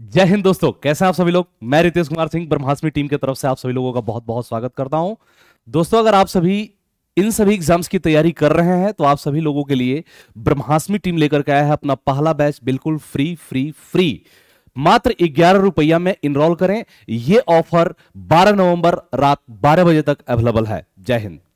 जय हिंद दोस्तों कैसे आप सभी लोग मैं रितेश कुमार सिंह ब्रह्मास्मी टीम की तरफ से आप सभी लोगों का बहुत बहुत स्वागत करता हूं दोस्तों अगर आप सभी इन सभी एग्जाम्स की तैयारी कर रहे हैं तो आप सभी लोगों के लिए ब्रह्मास्मी टीम लेकर के आया है अपना पहला बैच बिल्कुल फ्री फ्री फ्री मात्र ग्यारह रुपया में इनरोल करें यह ऑफर 12 नवंबर रात 12 बजे तक अवेलेबल है जय हिंद